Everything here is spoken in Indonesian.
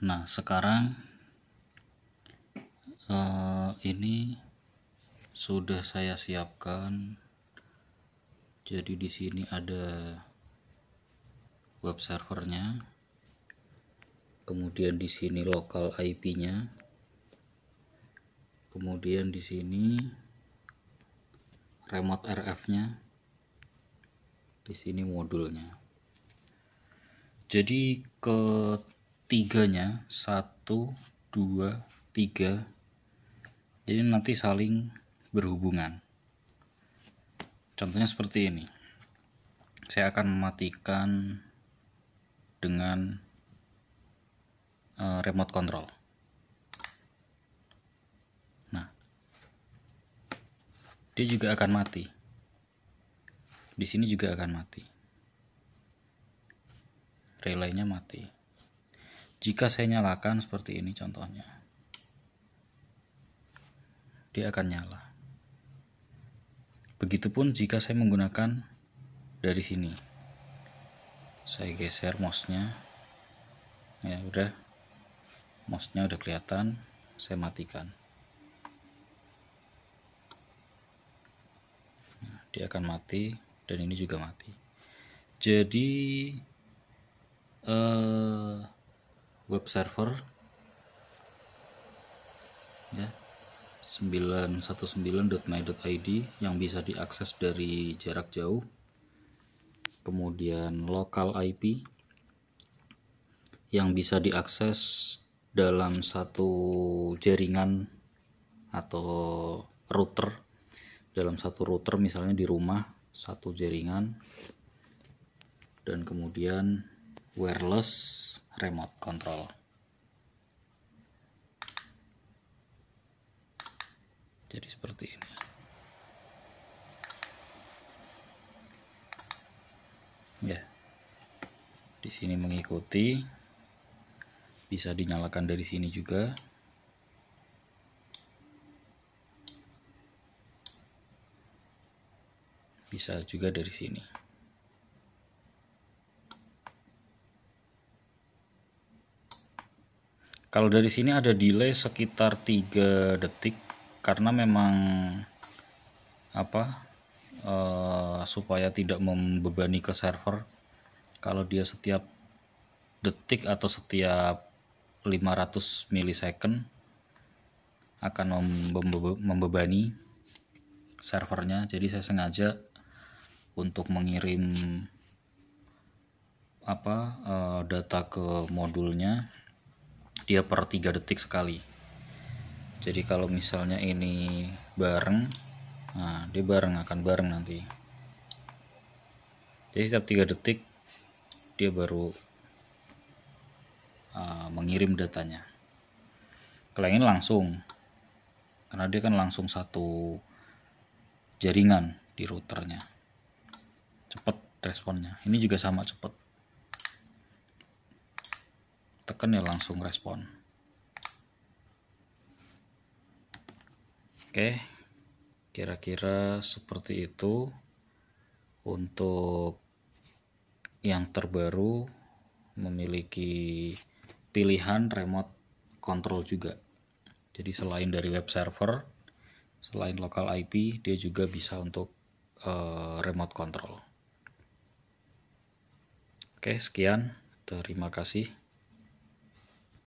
nah sekarang uh, ini sudah saya siapkan jadi di sini ada web servernya kemudian di sini lokal IP-nya kemudian di sini remote RF-nya di sini modulnya jadi ke tiganya satu dua tiga jadi nanti saling berhubungan contohnya seperti ini saya akan mematikan dengan eh, remote control nah dia juga akan mati di sini juga akan mati relaynya mati jika saya nyalakan seperti ini contohnya. Dia akan nyala. Begitupun jika saya menggunakan dari sini. Saya geser mouse-nya. Ya, udah. Mouse-nya udah kelihatan. Saya matikan. Nah, dia akan mati dan ini juga mati. Jadi eh web server ya 919.my.id yang bisa diakses dari jarak jauh kemudian local IP yang bisa diakses dalam satu jaringan atau router dalam satu router misalnya di rumah satu jaringan dan kemudian wireless remote control. Jadi seperti ini. Ya. Di sini mengikuti bisa dinyalakan dari sini juga. Bisa juga dari sini. Kalau dari sini ada delay sekitar 3 detik karena memang apa uh, supaya tidak membebani ke server. Kalau dia setiap detik atau setiap 500 milisecond akan membebani servernya. Jadi saya sengaja untuk mengirim apa uh, data ke modulnya dia per 3 detik sekali jadi kalau misalnya ini bareng nah dia bareng akan bareng nanti jadi setiap 3 detik dia baru uh, mengirim datanya Kalau ini langsung karena dia kan langsung satu jaringan di routernya cepat responnya ini juga sama cepat tekan ya langsung respon oke kira-kira seperti itu untuk yang terbaru memiliki pilihan remote control juga jadi selain dari web server selain local IP dia juga bisa untuk uh, remote control oke sekian terima kasih